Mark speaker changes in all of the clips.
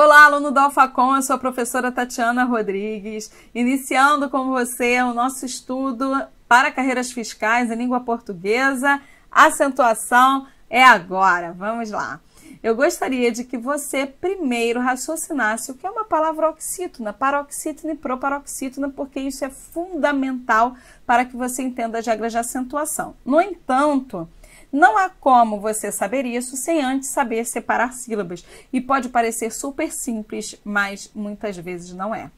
Speaker 1: Olá, aluno da Alfacom, eu sou a professora Tatiana Rodrigues, iniciando com você o nosso estudo para carreiras fiscais em língua portuguesa. Acentuação é agora, vamos lá. Eu gostaria de que você primeiro raciocinasse o que é uma palavra oxítona, paroxítona e proparoxítona, porque isso é fundamental para que você entenda as regras de acentuação. No entanto, não há como você saber isso sem antes saber separar sílabas, e pode parecer super simples, mas muitas vezes não é.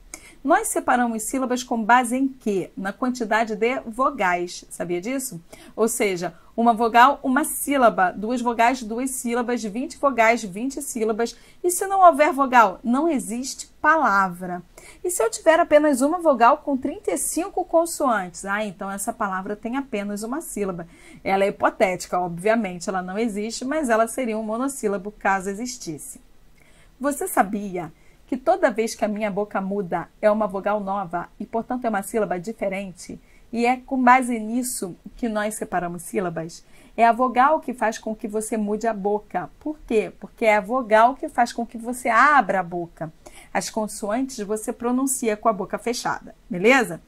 Speaker 1: Nós separamos sílabas com base em quê? Na quantidade de vogais, sabia disso? Ou seja, uma vogal, uma sílaba, duas vogais, duas sílabas, 20 vogais, 20 sílabas. E se não houver vogal, não existe palavra. E se eu tiver apenas uma vogal com 35 consoantes? Ah, então essa palavra tem apenas uma sílaba. Ela é hipotética, obviamente, ela não existe, mas ela seria um monossílabo caso existisse. Você sabia que toda vez que a minha boca muda é uma vogal nova e, portanto, é uma sílaba diferente? E é com base nisso que nós separamos sílabas? É a vogal que faz com que você mude a boca. Por quê? Porque é a vogal que faz com que você abra a boca. As consoantes você pronuncia com a boca fechada, beleza?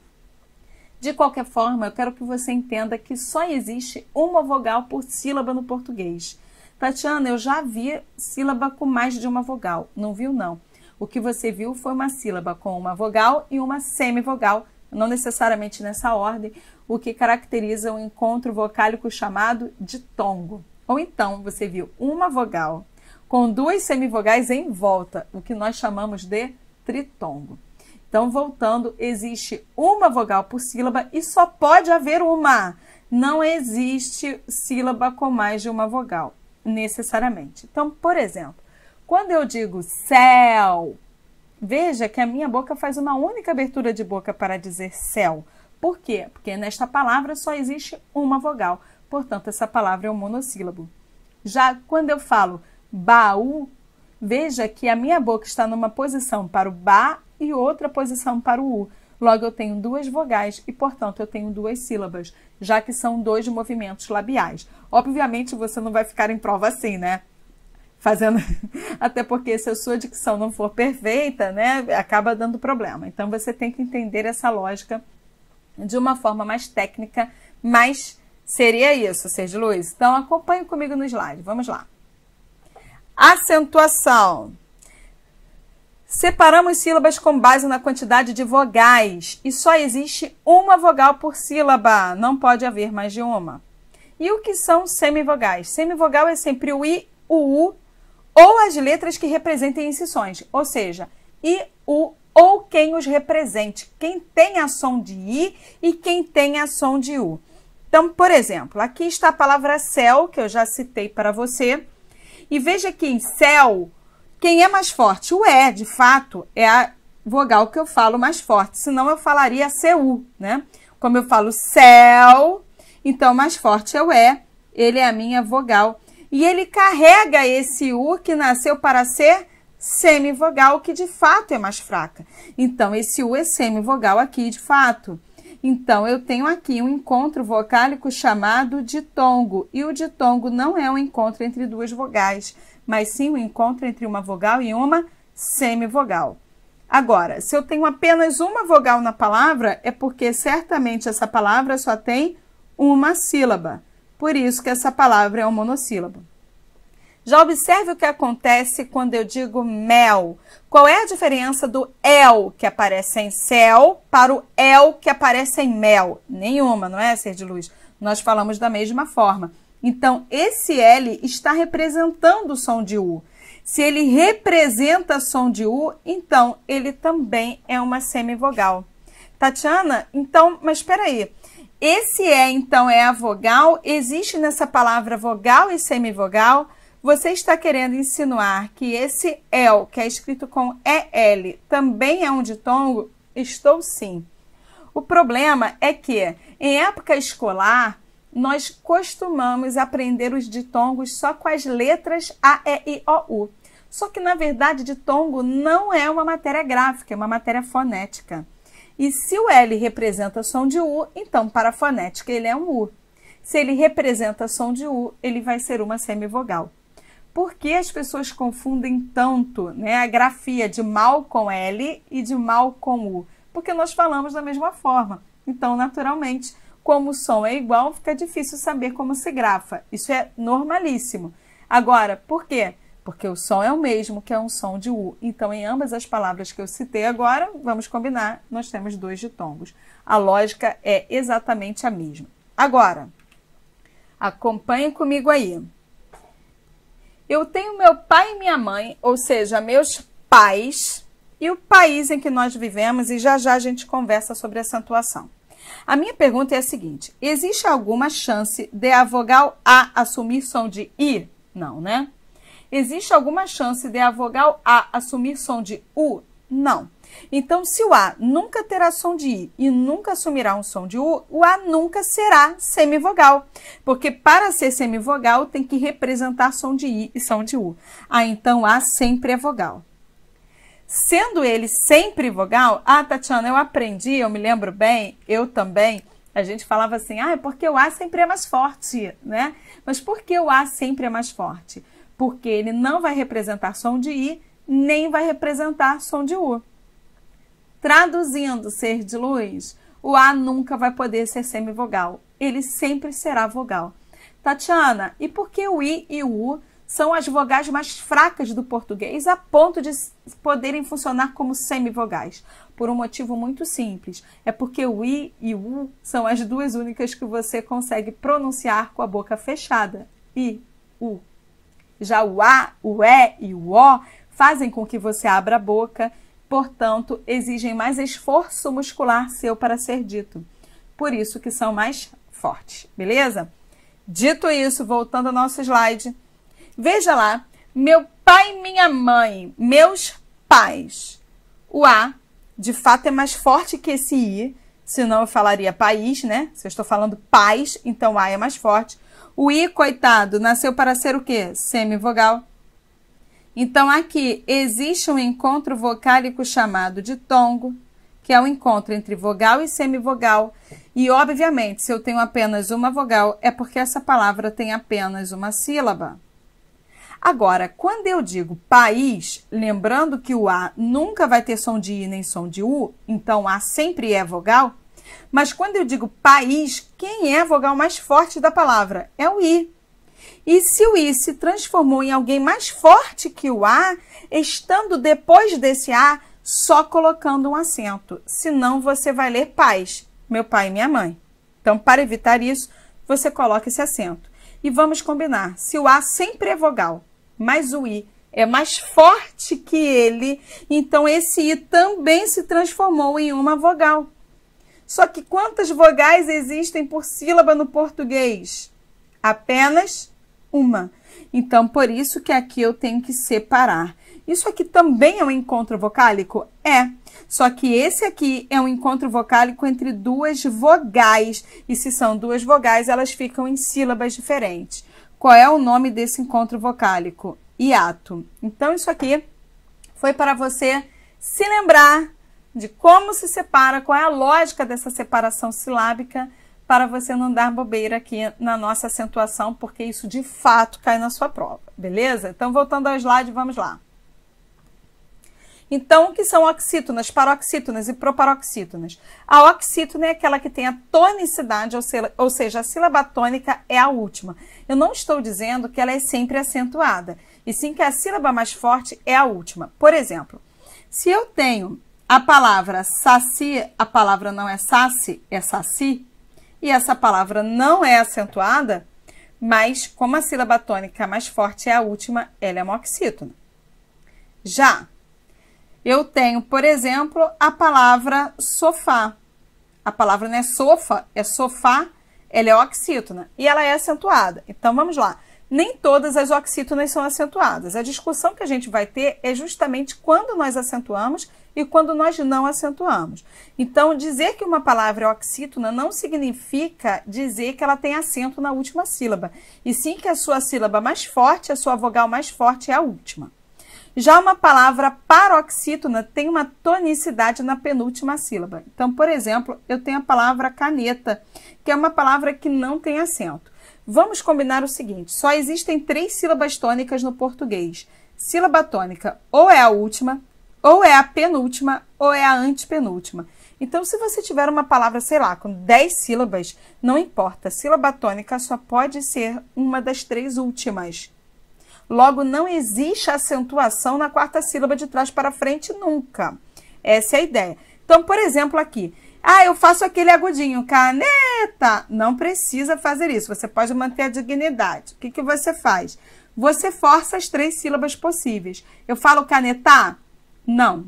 Speaker 1: De qualquer forma, eu quero que você entenda que só existe uma vogal por sílaba no português. Tatiana, eu já vi sílaba com mais de uma vogal. Não viu, não. O que você viu foi uma sílaba com uma vogal e uma semivogal, não necessariamente nessa ordem, o que caracteriza um encontro vocálico chamado de tongo. Ou então, você viu uma vogal com duas semivogais em volta, o que nós chamamos de tritongo. Então, voltando, existe uma vogal por sílaba e só pode haver uma. Não existe sílaba com mais de uma vogal, necessariamente. Então, por exemplo, quando eu digo céu, veja que a minha boca faz uma única abertura de boca para dizer céu. Por quê? Porque nesta palavra só existe uma vogal, portanto, essa palavra é um monossílabo. Já quando eu falo baú, veja que a minha boca está numa posição para o ba e outra posição para o u. Logo, eu tenho duas vogais e, portanto, eu tenho duas sílabas, já que são dois movimentos labiais. Obviamente, você não vai ficar em prova assim, né? Fazendo. Até porque se a sua dicção não for perfeita, né, acaba dando problema. Então, você tem que entender essa lógica de uma forma mais técnica, mas seria isso, Sérgio Luiz. Então, acompanhe comigo no slide. Vamos lá. Acentuação. Separamos sílabas com base na quantidade de vogais e só existe uma vogal por sílaba, não pode haver mais de uma. E o que são semivogais? Semivogal é sempre o i, o u ou as letras que representem incisões, ou seja, i, u ou quem os represente, quem tem a som de i e quem tem a som de u. Então, por exemplo, aqui está a palavra céu, que eu já citei para você, e veja aqui em céu, quem é mais forte? O é, de fato, é a vogal que eu falo mais forte, senão eu falaria CU, né? Como eu falo céu, então mais forte é o é, ele é a minha vogal. E ele carrega esse U que nasceu para ser semivogal, que de fato é mais fraca. Então, esse U é semivogal aqui, de fato. Então, eu tenho aqui um encontro vocálico chamado ditongo, e o ditongo não é um encontro entre duas vogais, mas sim um encontro entre uma vogal e uma semivogal. Agora, se eu tenho apenas uma vogal na palavra, é porque certamente essa palavra só tem uma sílaba. Por isso que essa palavra é um monossílabo. Já observe o que acontece quando eu digo mel. Qual é a diferença do el que aparece em céu para o el que aparece em mel? Nenhuma, não é, ser de luz? Nós falamos da mesma forma. Então, esse L está representando o som de U. Se ele representa som de U, então ele também é uma semivogal. Tatiana, então, mas espera aí. Esse é, então, é a vogal. Existe nessa palavra vogal e semivogal? Você está querendo insinuar que esse el, que é escrito com EL, também é um ditongo? Estou sim. O problema é que, em época escolar, nós costumamos aprender os ditongos só com as letras A, E, I, O, U. Só que, na verdade, ditongo não é uma matéria gráfica, é uma matéria fonética. E se o L representa som de U, então, para a fonética, ele é um U. Se ele representa som de U, ele vai ser uma semivogal por que as pessoas confundem tanto né, a grafia de mal com L e de mal com U? Porque nós falamos da mesma forma. Então, naturalmente, como o som é igual, fica difícil saber como se grafa. Isso é normalíssimo. Agora, por quê? Porque o som é o mesmo, que é um som de U. Então, em ambas as palavras que eu citei agora, vamos combinar, nós temos dois ditongos. A lógica é exatamente a mesma. Agora, acompanhe comigo aí. Eu tenho meu pai e minha mãe, ou seja, meus pais e o país em que nós vivemos, e já já a gente conversa sobre essa santuação. A minha pergunta é a seguinte: existe alguma chance de a vogal A assumir som de I? Não, né? Existe alguma chance de a vogal A assumir som de U? Não. Então, se o A nunca terá som de I e nunca assumirá um som de U, o A nunca será semivogal, porque para ser semivogal tem que representar som de I e som de U. Ah, então A sempre é vogal. Sendo ele sempre vogal, ah, Tatiana, eu aprendi, eu me lembro bem, eu também, a gente falava assim, ah, é porque o A sempre é mais forte, né? Mas por que o A sempre é mais forte? Porque ele não vai representar som de I, nem vai representar som de U. Traduzindo ser de luz, o A nunca vai poder ser semivogal. Ele sempre será vogal. Tatiana, e por que o I e o U são as vogais mais fracas do português a ponto de poderem funcionar como semivogais? Por um motivo muito simples. É porque o I e o U são as duas únicas que você consegue pronunciar com a boca fechada. I, U. Já o A, o E e o O fazem com que você abra a boca portanto, exigem mais esforço muscular seu para ser dito. Por isso que são mais fortes, beleza? Dito isso, voltando ao nosso slide, veja lá, meu pai e minha mãe, meus pais. O A, de fato, é mais forte que esse I, senão eu falaria país, né? Se eu estou falando pais, então A é mais forte. O I, coitado, nasceu para ser o quê? Semivogal. Então, aqui existe um encontro vocálico chamado de tongo, que é o um encontro entre vogal e semivogal. E, obviamente, se eu tenho apenas uma vogal, é porque essa palavra tem apenas uma sílaba. Agora, quando eu digo país, lembrando que o A nunca vai ter som de I nem som de U, então A sempre é vogal, mas quando eu digo país, quem é a vogal mais forte da palavra? É o I. E se o I se transformou em alguém mais forte que o A, estando depois desse A, só colocando um acento. Senão, você vai ler pais, meu pai e minha mãe. Então, para evitar isso, você coloca esse acento. E vamos combinar, se o A sempre é vogal, mas o I é mais forte que ele, então esse I também se transformou em uma vogal. Só que quantas vogais existem por sílaba no português? Apenas uma. Então, por isso que aqui eu tenho que separar. Isso aqui também é um encontro vocálico? É. Só que esse aqui é um encontro vocálico entre duas vogais. E se são duas vogais, elas ficam em sílabas diferentes. Qual é o nome desse encontro vocálico? Hiato. Então, isso aqui foi para você se lembrar de como se separa, qual é a lógica dessa separação silábica para você não dar bobeira aqui na nossa acentuação, porque isso de fato cai na sua prova, beleza? Então, voltando ao slide, vamos lá. Então, o que são oxítonas, paroxítonas e proparoxítonas? A oxítona é aquela que tem a tonicidade, ou, seja, a sílaba tônica é a última. Eu não estou dizendo que ela é sempre acentuada, e sim que a sílaba mais forte é a última. Por exemplo, se eu tenho a palavra saci, a palavra não é saci, é saci, e essa palavra não é acentuada, mas como a sílaba tônica mais forte é a última, ela é uma oxítona. Já eu tenho, por exemplo, a palavra sofá. A palavra não é sofa, é sofá, ela é oxítona e ela é acentuada. Então vamos lá. Nem todas as oxítonas são acentuadas. A discussão que a gente vai ter é justamente quando nós acentuamos e quando nós não acentuamos. Então, dizer que uma palavra é oxítona não significa dizer que ela tem acento na última sílaba, e sim que a sua sílaba mais forte, a sua vogal mais forte é a última. Já uma palavra paroxítona tem uma tonicidade na penúltima sílaba. Então, por exemplo, eu tenho a palavra caneta, que é uma palavra que não tem acento. Vamos combinar o seguinte: só existem três sílabas tônicas no português. Sílaba tônica ou é a última, ou é a penúltima ou é a antepenúltima. Então, se você tiver uma palavra, sei lá, com 10 sílabas, não importa. Sílaba tônica só pode ser uma das três últimas. Logo, não existe acentuação na quarta sílaba de trás para frente nunca. Essa é a ideia. Então, por exemplo, aqui. Ah, eu faço aquele agudinho, caneta. Não precisa fazer isso. Você pode manter a dignidade. O que, que você faz? Você força as três sílabas possíveis. Eu falo canetar? Não.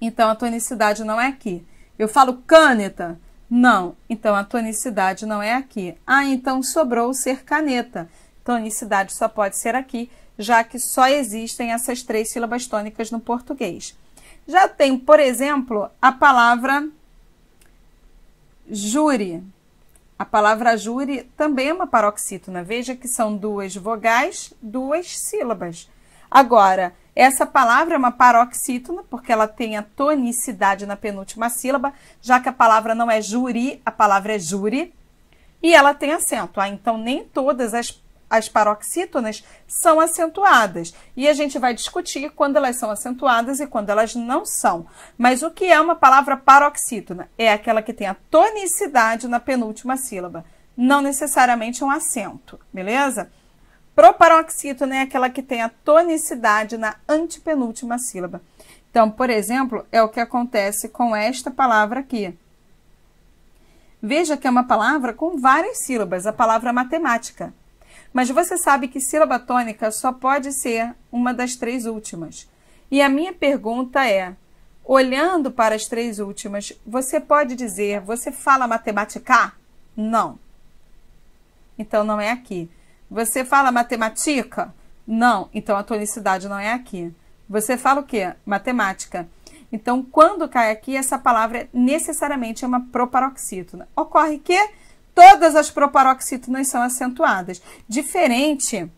Speaker 1: Então a tonicidade não é aqui. Eu falo caneta? Não. Então a tonicidade não é aqui. Ah, então sobrou ser caneta. Tonicidade só pode ser aqui, já que só existem essas três sílabas tônicas no português. Já tem, por exemplo, a palavra júri. A palavra júri também é uma paroxítona. Veja que são duas vogais, duas sílabas. Agora, essa palavra é uma paroxítona, porque ela tem a tonicidade na penúltima sílaba, já que a palavra não é juri, a palavra é júri, e ela tem acento. Ah, então, nem todas as, as paroxítonas são acentuadas. E a gente vai discutir quando elas são acentuadas e quando elas não são. Mas o que é uma palavra paroxítona? É aquela que tem a tonicidade na penúltima sílaba, não necessariamente um acento, beleza? Proparoxítona é né, aquela que tem a tonicidade na antepenúltima sílaba. Então, por exemplo, é o que acontece com esta palavra aqui. Veja que é uma palavra com várias sílabas, a palavra matemática. Mas você sabe que sílaba tônica só pode ser uma das três últimas. E a minha pergunta é: olhando para as três últimas, você pode dizer, você fala matemática? Não. Então não é aqui. Você fala matemática? Não, então a tonicidade não é aqui. Você fala o quê? Matemática. Então, quando cai aqui, essa palavra é necessariamente é uma proparoxítona. Ocorre que todas as proparoxítonas são acentuadas. Diferente,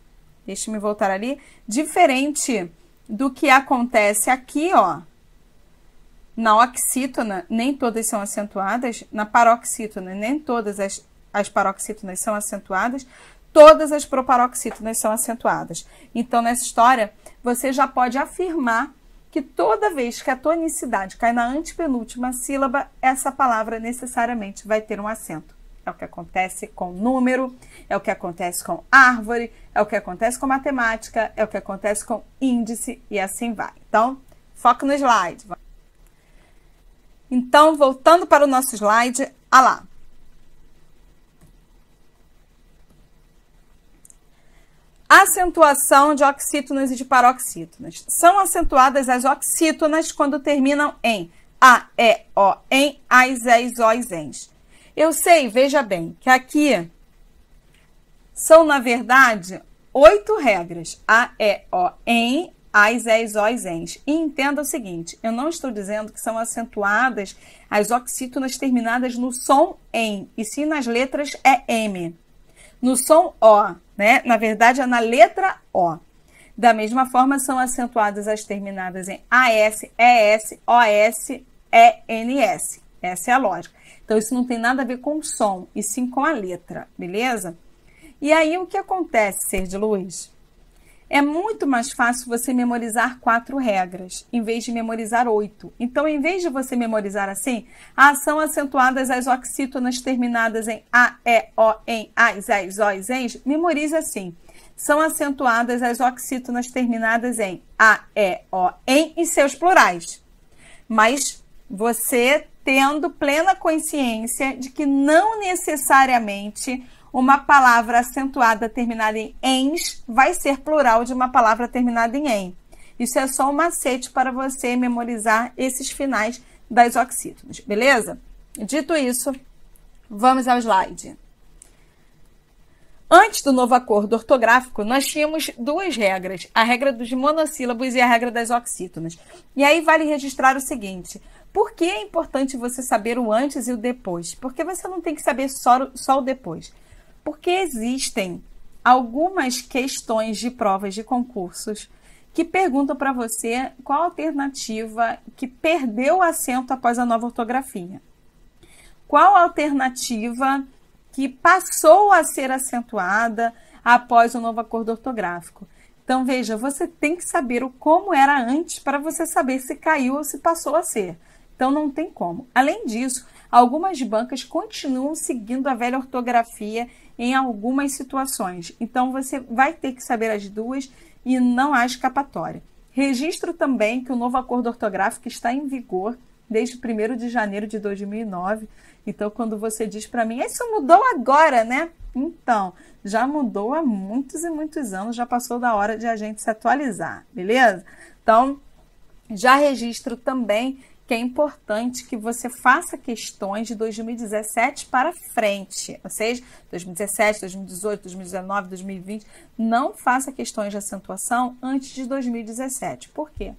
Speaker 1: deixa me voltar ali, diferente do que acontece aqui, ó. Na oxítona, nem todas são acentuadas. Na paroxítona, nem todas as, as paroxítonas são acentuadas todas as proparoxítonas são acentuadas. Então, nessa história, você já pode afirmar que toda vez que a tonicidade cai na antepenúltima sílaba, essa palavra necessariamente vai ter um acento. É o que acontece com número, é o que acontece com árvore, é o que acontece com matemática, é o que acontece com índice e assim vai. Então, foco no slide. Então, voltando para o nosso slide, ah lá, Acentuação de oxítonas e de paroxítonas. São acentuadas as oxítonas quando terminam em a, e, o, em, as, es, os, ens. Eu sei, veja bem, que aqui são, na verdade, oito regras. A, e, o, em, as, es, os, ens. E entenda o seguinte, eu não estou dizendo que são acentuadas as oxítonas terminadas no som em, e sim nas letras é M. No som O, né? Na verdade, é na letra O. Da mesma forma, são acentuadas as terminadas em AS, ES, OS, ENS. Essa é a lógica. Então, isso não tem nada a ver com o som, e sim com a letra, beleza? E aí, o que acontece, ser de luz? É muito mais fácil você memorizar quatro regras, em vez de memorizar oito. Então, em vez de você memorizar assim, a ah, são acentuadas as oxítonas terminadas em a, e, o, em, as, as, os, ens, memorize assim. São acentuadas as oxítonas terminadas em a, e, o, em e seus plurais. Mas você tendo plena consciência de que não necessariamente uma palavra acentuada terminada em ens vai ser plural de uma palavra terminada em -em. Isso é só um macete para você memorizar esses finais das oxítonas, beleza? Dito isso, vamos ao slide. Antes do novo acordo ortográfico, nós tínhamos duas regras, a regra dos monossílabos e a regra das oxítonas. E aí vale registrar o seguinte: por que é importante você saber o antes e o depois? Porque você não tem que saber só, só o depois porque existem algumas questões de provas de concursos que perguntam para você qual a alternativa que perdeu o acento após a nova ortografia. Qual a alternativa que passou a ser acentuada após o novo acordo ortográfico? Então, veja, você tem que saber o como era antes para você saber se caiu ou se passou a ser. Então, não tem como. Além disso, algumas bancas continuam seguindo a velha ortografia em algumas situações. Então você vai ter que saber as duas e não há escapatória. Registro também que o novo acordo ortográfico está em vigor desde 1 de janeiro de 2009. Então, quando você diz para mim, ah, isso mudou agora, né? Então, já mudou há muitos e muitos anos, já passou da hora de a gente se atualizar, beleza? Então, já registro também que é importante que você faça questões de 2017 para frente, ou seja, 2017, 2018, 2019, 2020, não faça questões de acentuação antes de 2017. Por quê?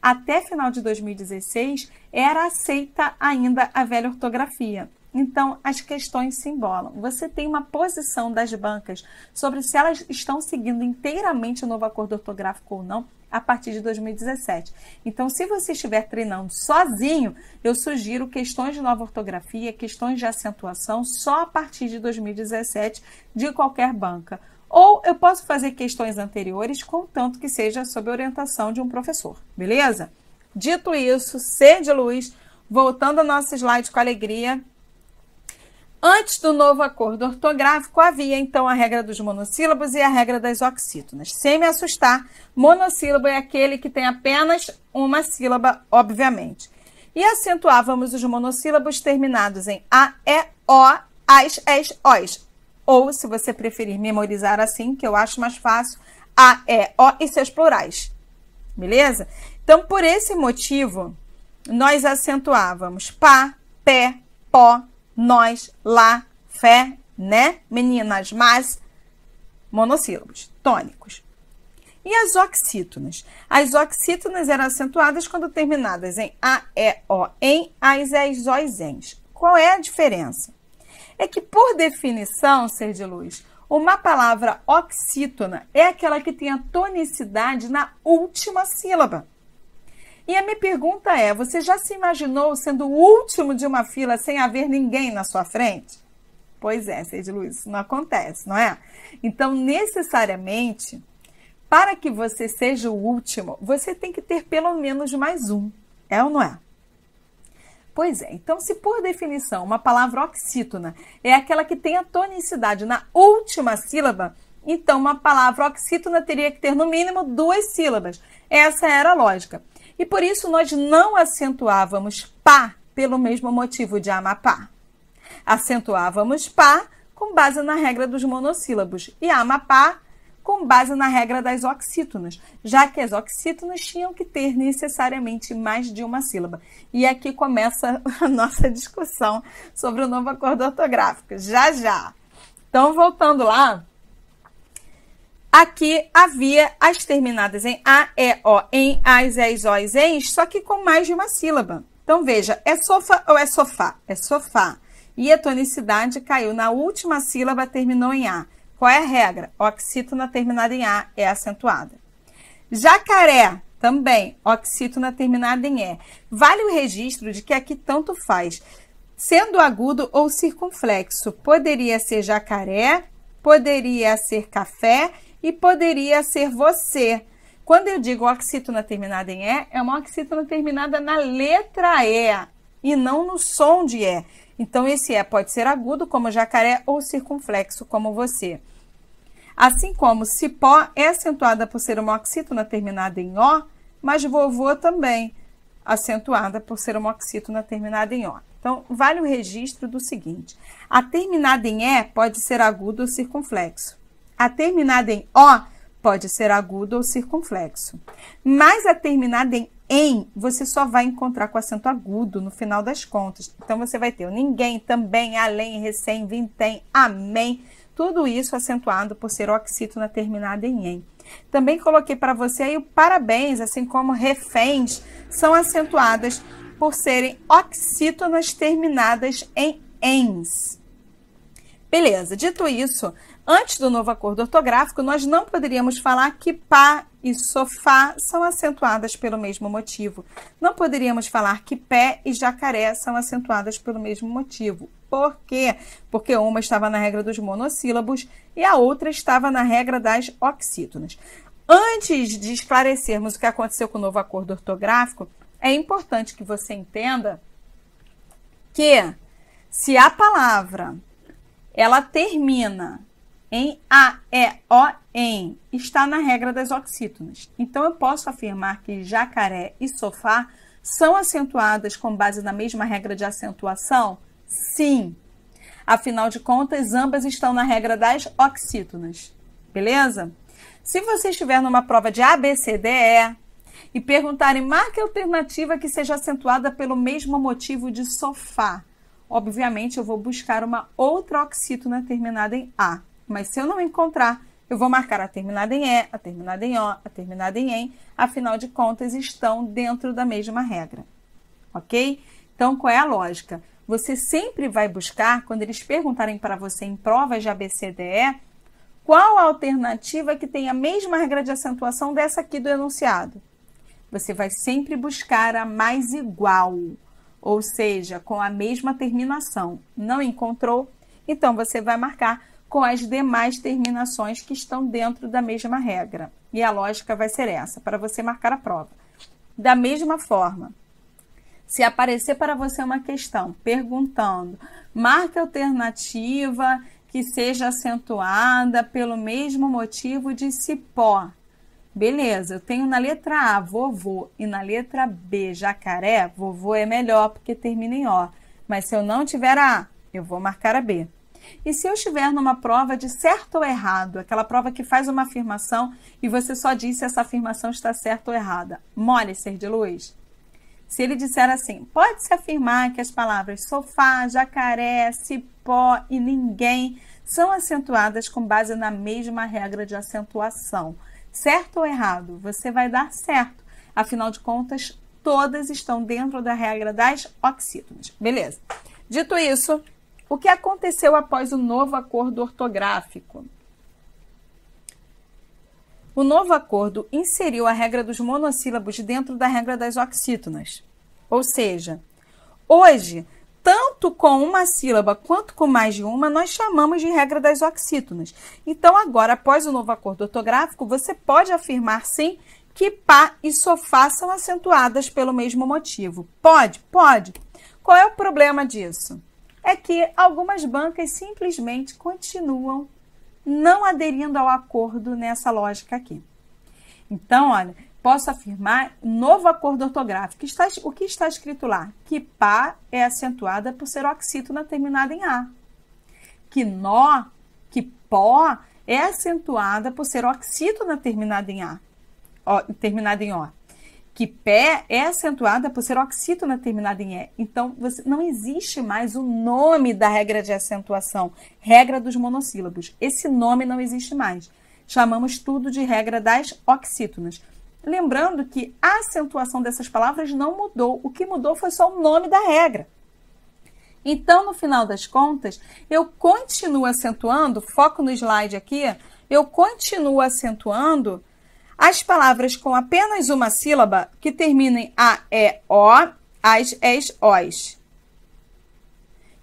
Speaker 1: Até final de 2016 era aceita ainda a velha ortografia. Então, as questões se embolam. Você tem uma posição das bancas sobre se elas estão seguindo inteiramente o novo acordo ortográfico ou não a partir de 2017. Então, se você estiver treinando sozinho, eu sugiro questões de nova ortografia, questões de acentuação só a partir de 2017 de qualquer banca. Ou eu posso fazer questões anteriores, contanto que seja sob orientação de um professor, beleza? Dito isso, sede luz, voltando ao nosso slide com alegria, Antes do novo acordo ortográfico, havia então a regra dos monossílabos e a regra das oxítonas. Sem me assustar, monossílabo é aquele que tem apenas uma sílaba, obviamente. E acentuávamos os monossílabos terminados em a, e, o, as, es, os. Ou, se você preferir memorizar assim, que eu acho mais fácil, a, e, o e seus plurais. Beleza? Então, por esse motivo, nós acentuávamos pa, pé, pó, nós, lá, fé, né, meninas? Mas monossílabos, tônicos. E as oxítonas? As oxítonas eram acentuadas quando terminadas em A, E, O, em, as, es, os, ens. Qual é a diferença? É que, por definição, ser de luz, uma palavra oxítona é aquela que tem a tonicidade na última sílaba. E a minha pergunta é: você já se imaginou sendo o último de uma fila sem haver ninguém na sua frente? Pois é, Seide isso não acontece, não é? Então, necessariamente, para que você seja o último, você tem que ter pelo menos mais um, é ou não é? Pois é, então se por definição uma palavra oxítona é aquela que tem a tonicidade na última sílaba, então uma palavra oxítona teria que ter no mínimo duas sílabas. Essa era a lógica. E por isso nós não acentuávamos pá pelo mesmo motivo de Amapá. Acentuávamos pá com base na regra dos monossílabos e Amapá com base na regra das oxítonas, já que as oxítonas tinham que ter necessariamente mais de uma sílaba. E aqui começa a nossa discussão sobre o novo acordo ortográfico. Já já. Então, voltando lá, Aqui havia as terminadas em A, E, O, em, as, es, os, ens, só que com mais de uma sílaba. Então, veja, é sofa ou é sofá? É sofá. E a tonicidade caiu na última sílaba, terminou em A. Qual é a regra? Oxítona terminada em A é acentuada. Jacaré, também, oxítona terminada em E. Vale o registro de que aqui tanto faz. Sendo agudo ou circunflexo, poderia ser jacaré, poderia ser café e poderia ser você. Quando eu digo oxítona terminada em E, é uma oxítona terminada na letra E e não no som de E. Então, esse E pode ser agudo, como jacaré, ou circunflexo, como você. Assim como cipó é acentuada por ser uma oxítona terminada em O, mas vovô também acentuada por ser uma oxítona terminada em O. Então, vale o registro do seguinte: a terminada em E pode ser agudo ou circunflexo. A terminada em O pode ser agudo ou circunflexo. Mas a terminada em em você só vai encontrar com acento agudo no final das contas. Então você vai ter o ninguém, também, além, recém, vintém, amém. Tudo isso acentuado por ser oxítona terminada em em. Também coloquei para você aí o parabéns, assim como reféns, são acentuadas por serem oxítonas terminadas em ens. Beleza, dito isso, antes do novo acordo ortográfico, nós não poderíamos falar que pá e sofá são acentuadas pelo mesmo motivo. Não poderíamos falar que pé e jacaré são acentuadas pelo mesmo motivo. Por quê? Porque uma estava na regra dos monossílabos e a outra estava na regra das oxítonas. Antes de esclarecermos o que aconteceu com o novo acordo ortográfico, é importante que você entenda que se a palavra ela termina em A, E, O, em. Está na regra das oxítonas. Então, eu posso afirmar que jacaré e sofá são acentuadas com base na mesma regra de acentuação? Sim. Afinal de contas, ambas estão na regra das oxítonas. Beleza? Se você estiver numa prova de ABCDE e perguntarem, marque a alternativa que seja acentuada pelo mesmo motivo de sofá obviamente eu vou buscar uma outra oxítona terminada em A. Mas se eu não encontrar, eu vou marcar a terminada em E, a terminada em O, a terminada em EN, afinal de contas estão dentro da mesma regra, ok? Então, qual é a lógica? Você sempre vai buscar, quando eles perguntarem para você em provas de ABCDE, qual a alternativa que tem a mesma regra de acentuação dessa aqui do enunciado. Você vai sempre buscar a mais igual ou seja, com a mesma terminação, não encontrou, então você vai marcar com as demais terminações que estão dentro da mesma regra. E a lógica vai ser essa, para você marcar a prova. Da mesma forma, se aparecer para você uma questão perguntando, marque alternativa que seja acentuada pelo mesmo motivo de cipó. Beleza, eu tenho na letra A vovô e na letra B jacaré, vovô é melhor porque termina em O. Mas se eu não tiver a A, eu vou marcar a B. E se eu estiver numa prova de certo ou errado, aquela prova que faz uma afirmação e você só diz se essa afirmação está certa ou errada, mole ser de luz? Se ele disser assim, pode-se afirmar que as palavras sofá, jacaré, cipó e ninguém são acentuadas com base na mesma regra de acentuação. Certo ou errado? Você vai dar certo. Afinal de contas, todas estão dentro da regra das oxítonas. Beleza. Dito isso, o que aconteceu após o novo acordo ortográfico? O novo acordo inseriu a regra dos monossílabos dentro da regra das oxítonas. Ou seja, hoje tanto com uma sílaba quanto com mais de uma, nós chamamos de regra das oxítonas. Então, agora, após o novo acordo ortográfico, você pode afirmar sim que pá e sofá são acentuadas pelo mesmo motivo. Pode? Pode. Qual é o problema disso? É que algumas bancas simplesmente continuam não aderindo ao acordo nessa lógica aqui. Então, olha, posso afirmar novo acordo ortográfico. Está, o que está escrito lá? Que pá é acentuada por ser oxítona terminada em A. Que nó, que pó é acentuada por ser oxítona terminada em A. Ó, terminada em O. Que pé é acentuada por ser oxítona terminada em E. Então, você, não existe mais o nome da regra de acentuação, regra dos monossílabos. Esse nome não existe mais. Chamamos tudo de regra das oxítonas. Lembrando que a acentuação dessas palavras não mudou, o que mudou foi só o nome da regra. Então, no final das contas, eu continuo acentuando, foco no slide aqui, eu continuo acentuando as palavras com apenas uma sílaba que terminem em a, e, o, as, es, os.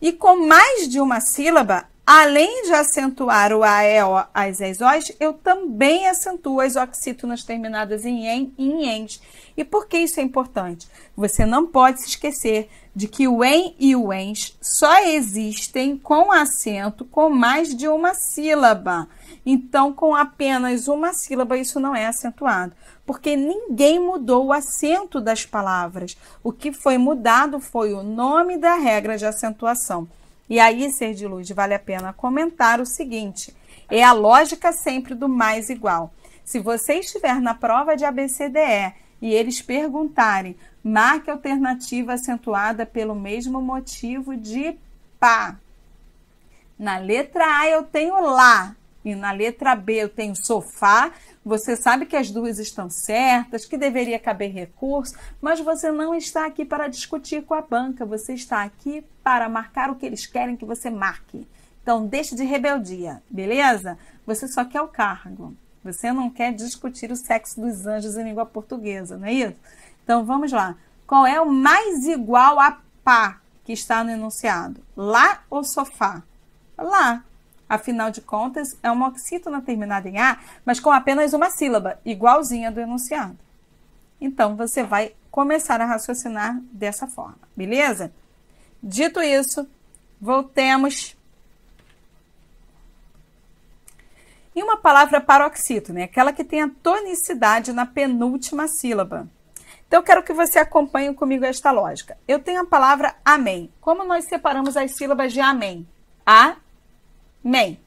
Speaker 1: E com mais de uma sílaba, Além de acentuar o AEO as exóis, eu também acentuo as oxítonas terminadas em en e em ens. E por que isso é importante? Você não pode se esquecer de que o en e o ens só existem com acento com mais de uma sílaba. Então, com apenas uma sílaba, isso não é acentuado, porque ninguém mudou o acento das palavras. O que foi mudado foi o nome da regra de acentuação. E aí, ser de luz, vale a pena comentar o seguinte: é a lógica sempre do mais igual. Se você estiver na prova de ABCDE e eles perguntarem, marque alternativa acentuada pelo mesmo motivo de pá. Na letra A eu tenho lá, e na letra B eu tenho sofá, você sabe que as duas estão certas, que deveria caber recurso, mas você não está aqui para discutir com a banca, você está aqui para marcar o que eles querem que você marque. Então, deixe de rebeldia, beleza? Você só quer o cargo. Você não quer discutir o sexo dos anjos em língua portuguesa, não é isso? Então, vamos lá. Qual é o mais igual a pá que está no enunciado? Lá ou sofá? Lá. Afinal de contas, é uma oxítona terminada em A, mas com apenas uma sílaba, igualzinha do enunciado. Então, você vai começar a raciocinar dessa forma, beleza? Dito isso, voltemos. E uma palavra paroxítona, né? aquela que tem a tonicidade na penúltima sílaba. Então, eu quero que você acompanhe comigo esta lógica. Eu tenho a palavra amém. Como nós separamos as sílabas de amém? A men.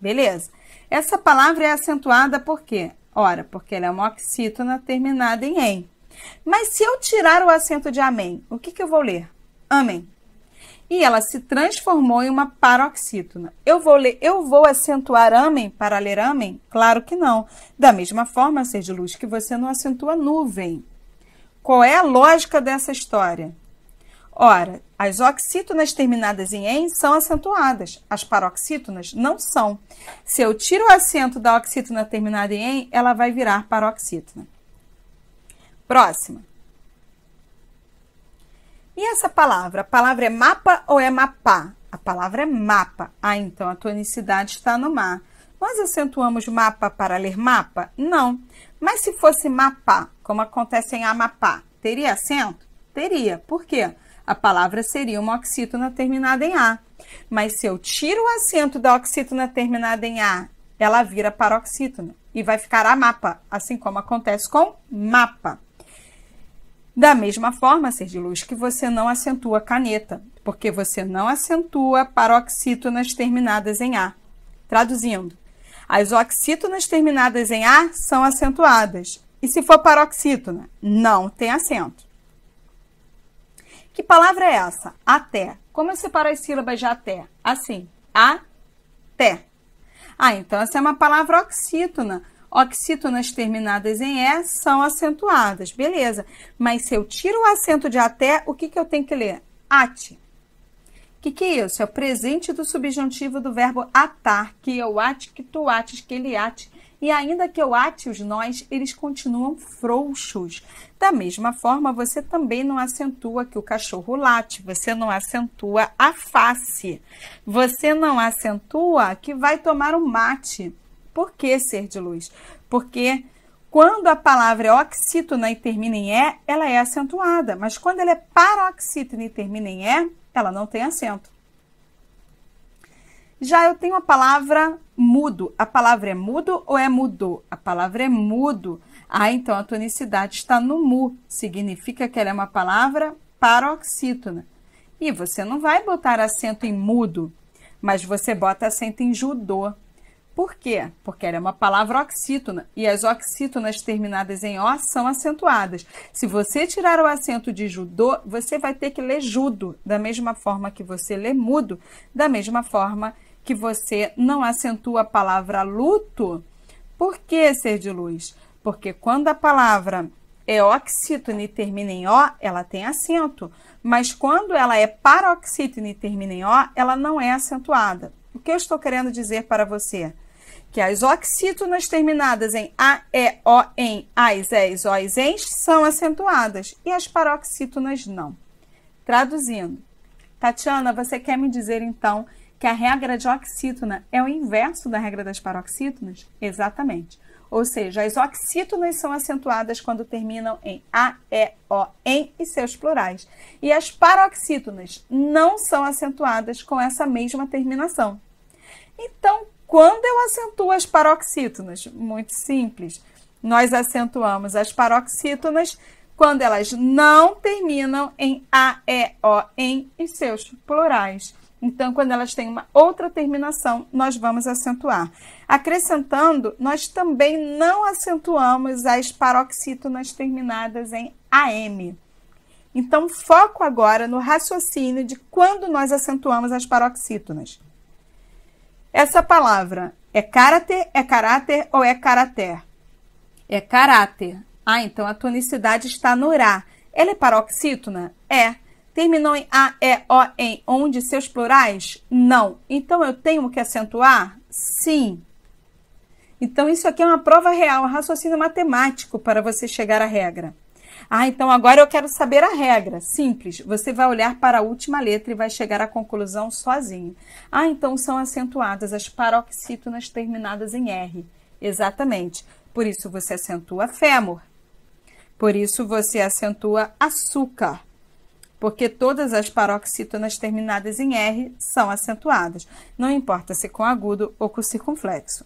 Speaker 1: Beleza. Essa palavra é acentuada por quê? Ora, porque ela é uma oxítona terminada em em. Mas se eu tirar o acento de amém, o que, que eu vou ler? Amém. E ela se transformou em uma paroxítona. Eu vou ler, eu vou acentuar amém para ler amém? Claro que não. Da mesma forma, ser de luz, que você não acentua nuvem. Qual é a lógica dessa história? Ora, as oxítonas terminadas em en são acentuadas, as paroxítonas não são. Se eu tiro o acento da oxítona terminada em en, ela vai virar paroxítona. Próxima. E essa palavra? A palavra é mapa ou é mapá? A palavra é mapa. Ah, então a tonicidade está no mar. Nós acentuamos mapa para ler mapa? Não. Mas se fosse mapá, como acontece em amapá, teria acento? Teria. Por quê? a palavra seria uma oxítona terminada em A. Mas se eu tiro o acento da oxítona terminada em A, ela vira paroxítona e vai ficar a mapa, assim como acontece com mapa. Da mesma forma, ser de luz, que você não acentua caneta, porque você não acentua paroxítonas terminadas em A. Traduzindo, as oxítonas terminadas em A são acentuadas. E se for paroxítona, não tem acento. Que palavra é essa? Até. Como eu separo as sílabas de até? Assim, até. Ah, então essa é uma palavra oxítona. Oxítonas terminadas em E são acentuadas, beleza. Mas se eu tiro o acento de até, o que, que eu tenho que ler? Ate. O que, que é isso? É o presente do subjuntivo do verbo atar, que eu é ate, que tu ates, que ele ate, e ainda que eu ate os nós, eles continuam frouxos. Da mesma forma, você também não acentua que o cachorro late, você não acentua a face, você não acentua que vai tomar um mate. Por que ser de luz? Porque quando a palavra é oxítona e termina em é, ela é acentuada, mas quando ela é paroxítona e termina em é, ela não tem acento. Já eu tenho a palavra mudo. A palavra é mudo ou é mudou? A palavra é mudo. Ah, então a tonicidade está no mu. Significa que ela é uma palavra paroxítona. E você não vai botar acento em mudo, mas você bota acento em judô. Por quê? Porque ela é uma palavra oxítona e as oxítonas terminadas em O são acentuadas. Se você tirar o acento de judô, você vai ter que ler judo, da mesma forma que você lê mudo, da mesma forma que que você não acentua a palavra luto. Por que ser de luz? Porque quando a palavra é oxítona e termina em O, ela tem acento. Mas quando ela é paroxítona e termina em O, ela não é acentuada. O que eu estou querendo dizer para você? Que as oxítonas terminadas em A, E, O, em as, ES, os, ENS são acentuadas e as paroxítonas não. Traduzindo, Tatiana, você quer me dizer então que a regra de oxítona é o inverso da regra das paroxítonas? Exatamente. Ou seja, as oxítonas são acentuadas quando terminam em A, E, O, em e seus plurais. E as paroxítonas não são acentuadas com essa mesma terminação. Então, quando eu acentuo as paroxítonas? Muito simples. Nós acentuamos as paroxítonas quando elas não terminam em A, E, O, em e seus plurais. Então, quando elas têm uma outra terminação, nós vamos acentuar. Acrescentando, nós também não acentuamos as paroxítonas terminadas em AM. Então, foco agora no raciocínio de quando nós acentuamos as paroxítonas. Essa palavra é caráter, é caráter ou é caráter? É caráter. Ah, então a tonicidade está no rá. Ela é paroxítona? É. Terminou em A, E, O, em onde seus plurais? Não. Então, eu tenho que acentuar? Sim. Então, isso aqui é uma prova real, um raciocínio matemático para você chegar à regra. Ah, então agora eu quero saber a regra. Simples, você vai olhar para a última letra e vai chegar à conclusão sozinho. Ah, então são acentuadas as paroxítonas terminadas em R. Exatamente. Por isso você acentua fêmur. Por isso você acentua açúcar porque todas as paroxítonas terminadas em R são acentuadas, não importa se com agudo ou com circunflexo.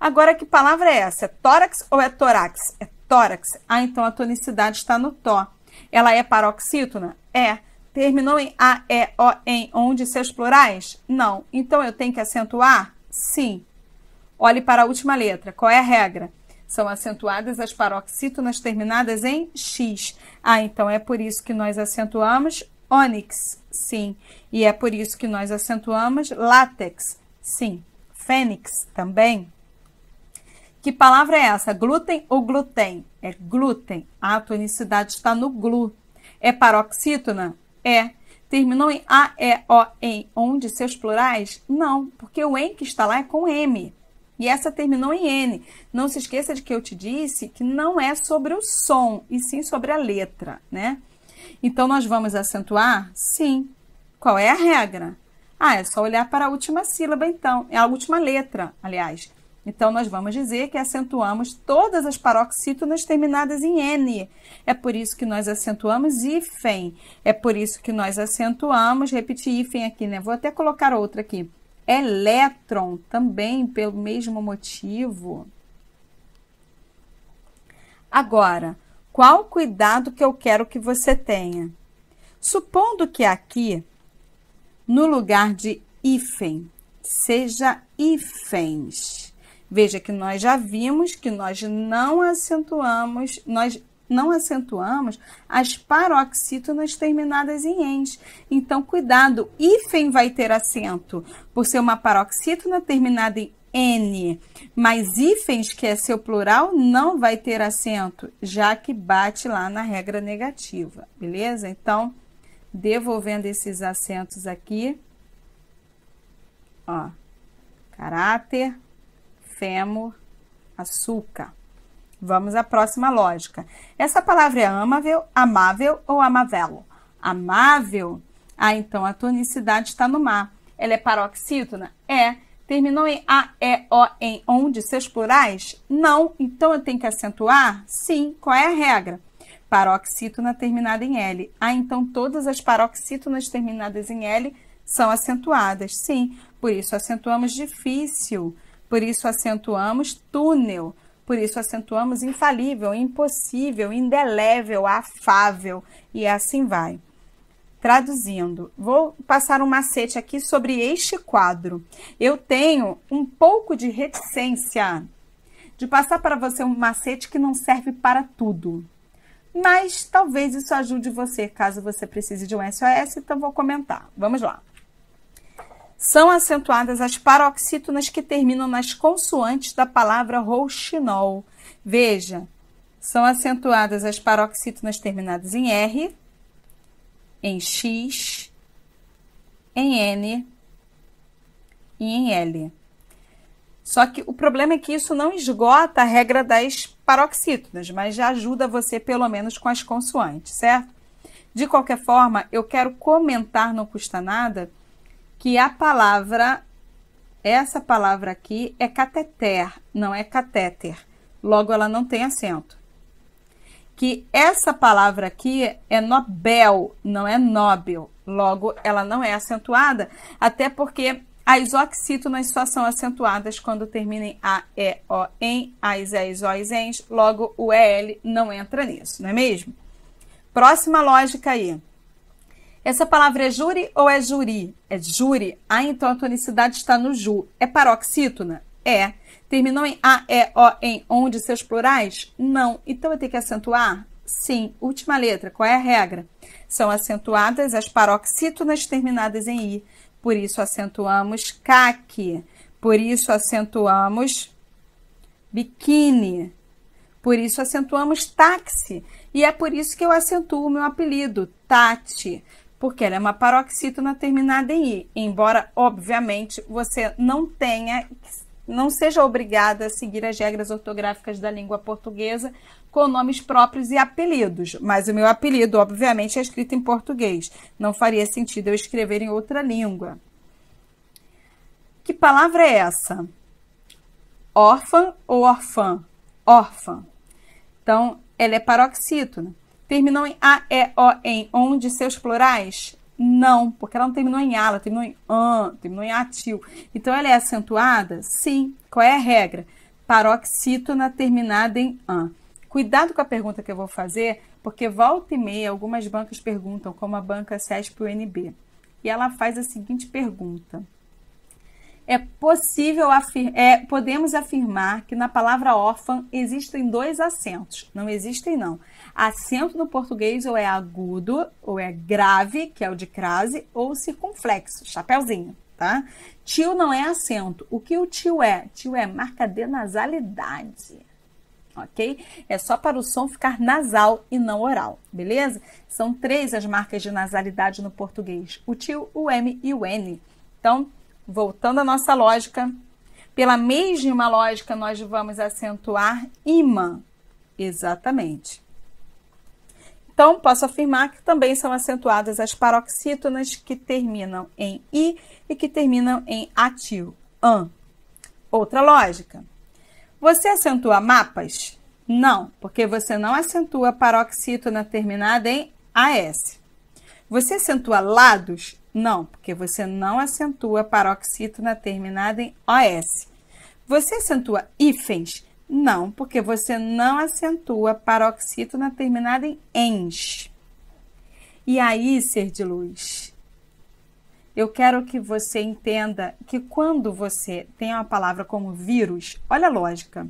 Speaker 1: Agora, que palavra é essa? É tórax ou é toráx? É tórax. Ah, então a tonicidade está no tó. Ela é paroxítona? É. Terminou em A, E, O, em onde seus plurais? Não. Então eu tenho que acentuar? Sim. Olhe para a última letra. Qual é a regra? São acentuadas as paroxítonas terminadas em X. Ah, então é por isso que nós acentuamos ônix, sim. E é por isso que nós acentuamos látex, sim. Fênix também. Que palavra é essa? Glúten ou glúten? É glúten. A tonicidade está no glu. É paroxítona? É. Terminou em A, E, O, em um de seus plurais? Não, porque o em que está lá é com M. E essa terminou em N. Não se esqueça de que eu te disse que não é sobre o som, e sim sobre a letra, né? Então, nós vamos acentuar? Sim. Qual é a regra? Ah, é só olhar para a última sílaba, então. É a última letra, aliás. Então, nós vamos dizer que acentuamos todas as paroxítonas terminadas em N. É por isso que nós acentuamos hífen. É por isso que nós acentuamos, repetir hífen aqui, né? Vou até colocar outra aqui. Elétron também pelo mesmo motivo. Agora, qual cuidado que eu quero que você tenha? Supondo que aqui, no lugar de hífen, seja hífens. Veja que nós já vimos que nós não acentuamos, nós não acentuamos as paroxítonas terminadas em ens. Então, cuidado, hífen vai ter acento, por ser uma paroxítona terminada em N, mas hífens, que é seu plural, não vai ter acento, já que bate lá na regra negativa, beleza? Então, devolvendo esses acentos aqui, ó, caráter, fêmur, açúcar. Vamos à próxima lógica. Essa palavra é amável, amável ou amavelo? Amável? Ah, então a tonicidade está no mar. Ela é paroxítona? É. Terminou em A, E, O, em onde de seus plurais? Não. Então eu tenho que acentuar? Sim. Qual é a regra? Paroxítona terminada em L. Ah, então todas as paroxítonas terminadas em L são acentuadas. Sim. Por isso acentuamos difícil. Por isso acentuamos túnel. Por isso acentuamos infalível, impossível, indelével, afável e assim vai. Traduzindo, vou passar um macete aqui sobre este quadro. Eu tenho um pouco de reticência de passar para você um macete que não serve para tudo. Mas talvez isso ajude você, caso você precise de um SOS, então vou comentar. Vamos lá são acentuadas as paroxítonas que terminam nas consoantes da palavra rouxinol. Veja, são acentuadas as paroxítonas terminadas em R, em X, em N e em L. Só que o problema é que isso não esgota a regra das paroxítonas, mas já ajuda você pelo menos com as consoantes, certo? De qualquer forma, eu quero comentar, não custa nada, que a palavra, essa palavra aqui é cateter, não é catéter. Logo, ela não tem acento. Que essa palavra aqui é Nobel, não é Nobel. Logo, ela não é acentuada, até porque as oxítonas só são acentuadas quando terminem em A, E, O, em, as, ES, OS, ENs. Logo, o EL não entra nisso, não é mesmo? Próxima lógica aí. Essa palavra é júri ou é júri? É júri. Ah, então a tonicidade está no ju. É paroxítona? É. Terminou em a, e, o, em, onde seus plurais? Não. Então eu tenho que acentuar? Sim. Última letra. Qual é a regra? São acentuadas as paroxítonas terminadas em i. Por isso acentuamos caque. Por isso acentuamos biquíni. Por isso acentuamos táxi. E é por isso que eu acentuo o meu apelido, Tati porque ela é uma paroxítona terminada em i, embora obviamente você não tenha não seja obrigada a seguir as regras ortográficas da língua portuguesa com nomes próprios e apelidos, mas o meu apelido obviamente é escrito em português. Não faria sentido eu escrever em outra língua. Que palavra é essa? Órfã ou orfã? Órfã. Então, ela é paroxítona terminou em a, e, o, em, onde de seus plurais? Não, porque ela não terminou em a, ela terminou em an, terminou em atil. Então ela é acentuada? Sim. Qual é a regra? Paroxítona terminada em an. Cuidado com a pergunta que eu vou fazer, porque volta e meia algumas bancas perguntam, como a banca CESP UNB. E ela faz a seguinte pergunta: é possível afir é, podemos afirmar que na palavra órfã existem dois acentos. Não existem, não. Acento no português ou é agudo, ou é grave, que é o de crase, ou circunflexo, chapéuzinho, tá? Tio não é acento. O que o tio é? Tio é marca de nasalidade ok? É só para o som ficar nasal e não oral, beleza? São três as marcas de nasalidade no português: o tio, o M e o N. Então, voltando à nossa lógica, pela mesma lógica, nós vamos acentuar imã. Exatamente. Então, posso afirmar que também são acentuadas as paroxítonas que terminam em i e que terminam em atil, an. Outra lógica. Você acentua mapas? Não, porque você não acentua paroxítona terminada em AS. Você acentua lados? Não, porque você não acentua paroxítona terminada em OS. Você acentua hífens? Não, porque você não acentua paroxítona terminada em ens. E aí, ser de luz, eu quero que você entenda que quando você tem uma palavra como vírus, olha a lógica.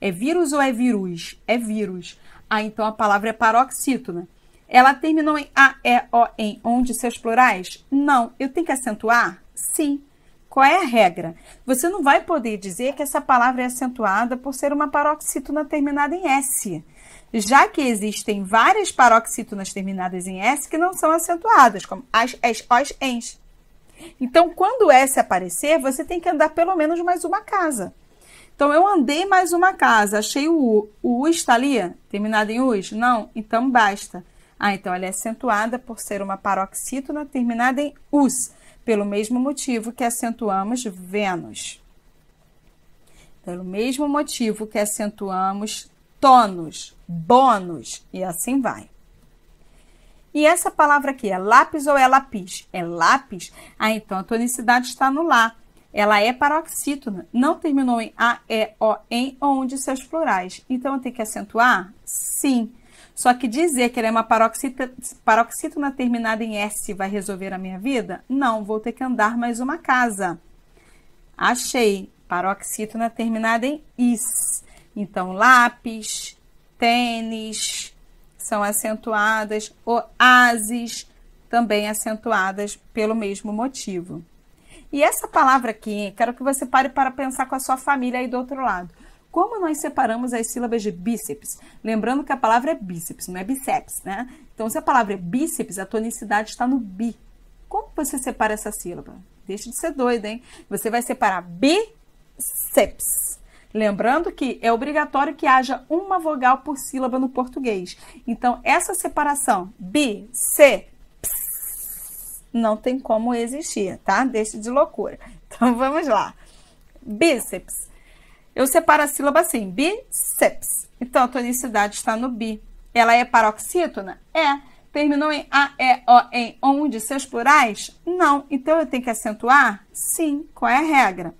Speaker 1: É vírus ou é vírus? É vírus. Ah, então a palavra é paroxítona. Ela terminou em A, E, O, em onde seus plurais? Não. Eu tenho que acentuar? Sim. Qual é a regra? Você não vai poder dizer que essa palavra é acentuada por ser uma paroxítona terminada em S, já que existem várias paroxítonas terminadas em S que não são acentuadas, como as, as, os, ens. Então, quando S aparecer, você tem que andar pelo menos mais uma casa. Então, eu andei mais uma casa, achei o U. O U está ali, terminado em US? Não? Então, basta. Ah, então ela é acentuada por ser uma paroxítona terminada em US pelo mesmo motivo que acentuamos Vênus. Pelo mesmo motivo que acentuamos tônus, bônus e assim vai. E essa palavra aqui é lápis ou é lápis? É lápis? Ah, então a tonicidade está no lá. Ela é paroxítona, não terminou em A, E, O, em ou um de seus plurais. Então eu tenho que acentuar? Sim. Só que dizer que ela é uma paroxítona, paroxítona terminada em S vai resolver a minha vida? Não, vou ter que andar mais uma casa. Achei. Paroxítona terminada em is. Então, lápis, tênis são acentuadas, oásis também acentuadas pelo mesmo motivo. E essa palavra aqui, quero que você pare para pensar com a sua família aí do outro lado como nós separamos as sílabas de bíceps. Lembrando que a palavra é bíceps, não é biceps, né? Então, se a palavra é bíceps, a tonicidade está no bi. Como você separa essa sílaba? Deixa de ser doida, hein? Você vai separar bíceps. Lembrando que é obrigatório que haja uma vogal por sílaba no português. Então, essa separação bi, c, não tem como existir, tá? Deixa de loucura. Então, vamos lá. Bíceps eu separo a sílaba assim, biceps. Então, a tonicidade está no bi. Ela é paroxítona? É. Terminou em a, e, o, em um de seus plurais? Não. Então, eu tenho que acentuar? Sim. Qual é a regra?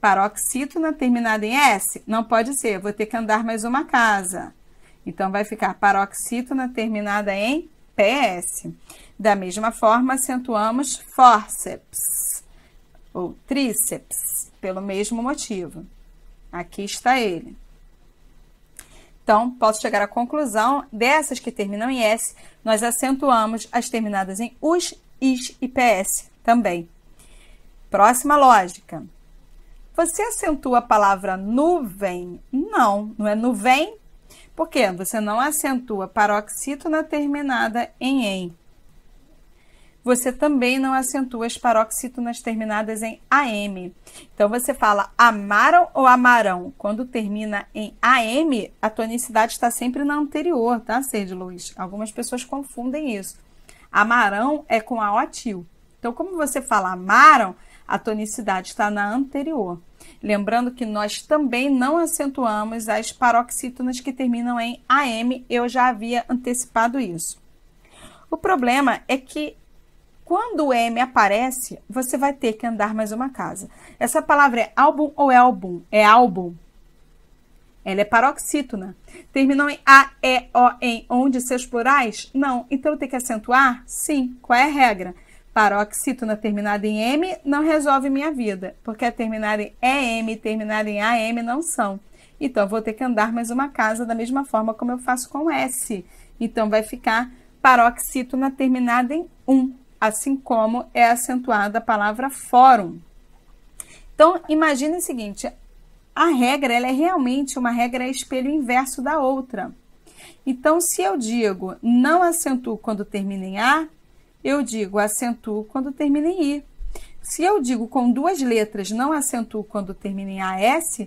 Speaker 1: Paroxítona terminada em S? Não pode ser. Eu vou ter que andar mais uma casa. Então, vai ficar paroxítona terminada em PS. Da mesma forma, acentuamos forceps ou tríceps, pelo mesmo motivo. Aqui está ele. Então, posso chegar à conclusão, dessas que terminam em S, nós acentuamos as terminadas em US, IS e PS também. Próxima lógica. Você acentua a palavra nuvem? Não, não é nuvem, porque você não acentua paroxítona terminada em em você também não acentua as paroxítonas terminadas em AM. Então, você fala amaram ou amarão. Quando termina em AM, a tonicidade está sempre na anterior, tá, Sede Luiz? Algumas pessoas confundem isso. Amarão é com a otil. Então, como você fala amaram, a tonicidade está na anterior. Lembrando que nós também não acentuamos as paroxítonas que terminam em AM, eu já havia antecipado isso. O problema é que quando o M aparece, você vai ter que andar mais uma casa. Essa palavra é álbum ou é álbum? É álbum. Ela é paroxítona. Terminou em A, E, O, em onde seus plurais? Não. Então tem que acentuar? Sim. Qual é a regra? Paroxítona terminada em M não resolve minha vida, porque a é terminada em EM e terminada em AM não são. Então vou ter que andar mais uma casa da mesma forma como eu faço com S. Então vai ficar paroxítona terminada em 1 assim como é acentuada a palavra fórum. Então, imagine o seguinte, a regra ela é realmente uma regra é espelho inverso da outra. Então, se eu digo não acentuo quando termina em A, eu digo acentuo quando termina em I. Se eu digo com duas letras não acentuo quando termina em AS,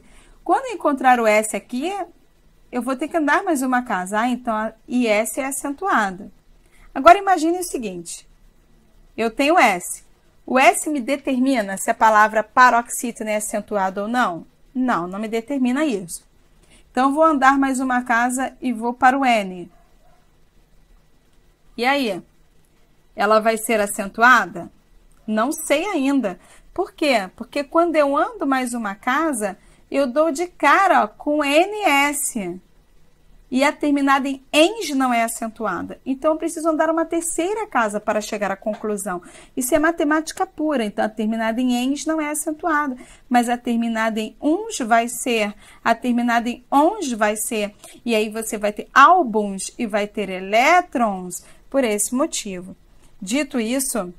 Speaker 1: quando encontrar o S aqui, eu vou ter que andar mais uma casa. Ah, então, a IS é acentuada. Agora, imagine o seguinte eu tenho S. O S me determina se a palavra paroxítona é acentuada ou não? Não, não me determina isso. Então, vou andar mais uma casa e vou para o N. E aí? Ela vai ser acentuada? Não sei ainda. Por quê? Porque quando eu ando mais uma casa, eu dou de cara ó, com NS. E a terminada em -ens não é acentuada. Então, precisam dar uma terceira casa para chegar à conclusão. Isso é matemática pura. Então, a terminada em -ens não é acentuada. Mas a terminada em uns vai ser, a terminada em ons vai ser. E aí, você vai ter álbuns e vai ter elétrons por esse motivo. Dito isso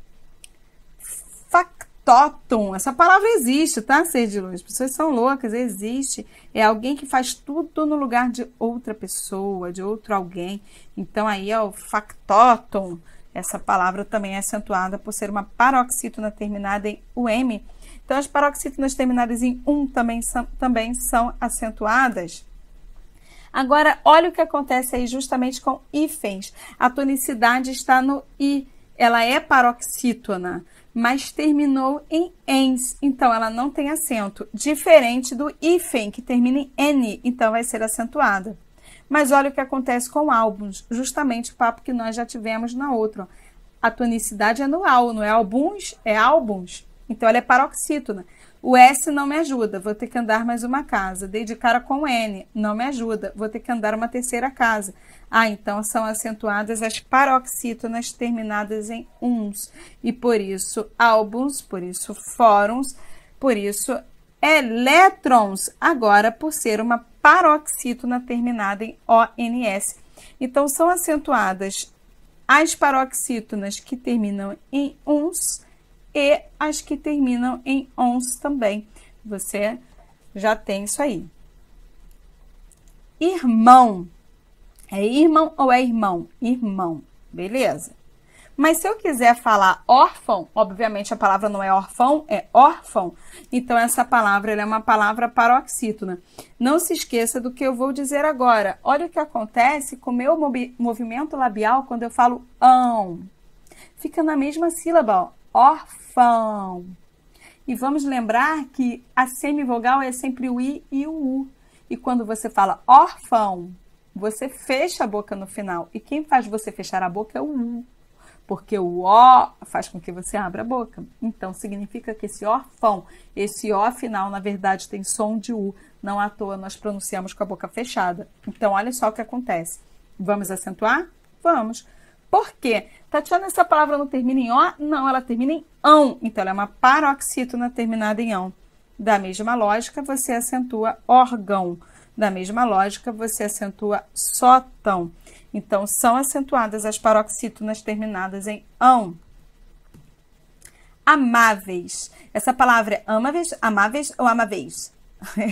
Speaker 1: totum. Essa palavra existe, tá, ser de luz? As pessoas são loucas, existe. É alguém que faz tudo no lugar de outra pessoa, de outro alguém. Então, aí é o factotum. Essa palavra também é acentuada por ser uma paroxítona terminada em UM. Então, as paroxítonas terminadas em um também são, também são acentuadas. Agora, olha o que acontece aí justamente com hífens. A tonicidade está no i. Ela é paroxítona mas terminou em ens, então ela não tem acento, diferente do hífen, que termina em n, então vai ser acentuada. Mas olha o que acontece com álbuns, justamente o papo que nós já tivemos na outra. A tonicidade é no al, não é álbuns, é álbuns. Então ela é paroxítona. O S não me ajuda, vou ter que andar mais uma casa. Dei de cara com N, não me ajuda, vou ter que andar uma terceira casa. Ah, então são acentuadas as paroxítonas terminadas em uns. E por isso álbuns, por isso fóruns, por isso elétrons. Agora, por ser uma paroxítona terminada em ONS. Então, são acentuadas as paroxítonas que terminam em uns e as que terminam em ons também. Você já tem isso aí. Irmão. É irmão ou é irmão? Irmão, beleza? Mas se eu quiser falar órfão, obviamente a palavra não é órfão, é órfão. Então essa palavra é uma palavra paroxítona. Não se esqueça do que eu vou dizer agora. Olha o que acontece com o meu movimento labial quando eu falo ão. Fica na mesma sílaba, ó. Orfão. E vamos lembrar que a semivogal é sempre o i e o u. E quando você fala orfão, você fecha a boca no final. E quem faz você fechar a boca é o U, porque o O faz com que você abra a boca. Então, significa que esse órfão, esse O final, na verdade, tem som de U. Não à toa nós pronunciamos com a boca fechada. Então, olha só o que acontece. Vamos acentuar? Vamos. Por quê? Tatiana, essa palavra não termina em O? Não, ela termina em ão. Então, ela é uma paroxítona terminada em ão. Da mesma lógica, você acentua órgão. Da mesma lógica, você acentua sótão. Então, são acentuadas as paroxítonas terminadas em ão. Amáveis. Essa palavra é amáveis, amáveis ou amáveis?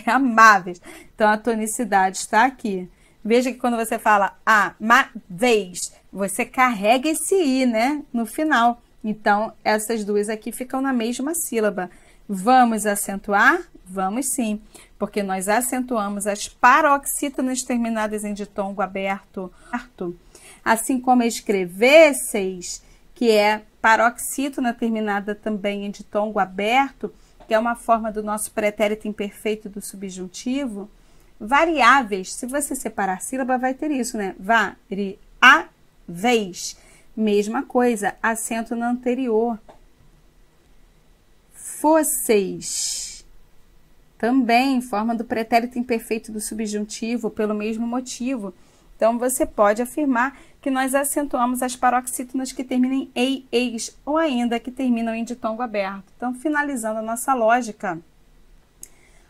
Speaker 1: É amáveis. Então, a tonicidade está aqui. Veja que quando você fala amáveis, você carrega esse i, né, no final. Então, essas duas aqui ficam na mesma sílaba. Vamos acentuar? Vamos sim, porque nós acentuamos as paroxítonas terminadas em ditongo aberto, assim como seis, que é paroxítona terminada também em ditongo aberto, que é uma forma do nosso pretérito imperfeito do subjuntivo. Variáveis, se você separar sílaba, vai ter isso, né? Variáveis vez. Mesma coisa, acento no anterior. Fosseis. Também, forma do pretérito imperfeito do subjuntivo, pelo mesmo motivo. Então, você pode afirmar que nós acentuamos as paroxítonas que terminam em eis, ou ainda que terminam em ditongo aberto. Então, finalizando a nossa lógica.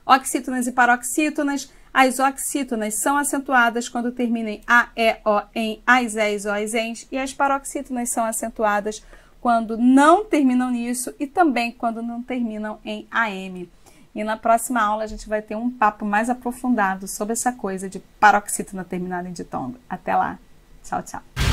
Speaker 1: Oxítonas e paroxítonas as oxítonas são acentuadas quando terminam em A, E, O, em, as, ES, as, ENs. E as paroxítonas são acentuadas quando não terminam nisso e também quando não terminam em AM. E na próxima aula a gente vai ter um papo mais aprofundado sobre essa coisa de paroxítona terminada em ditongo. Até lá. Tchau, tchau.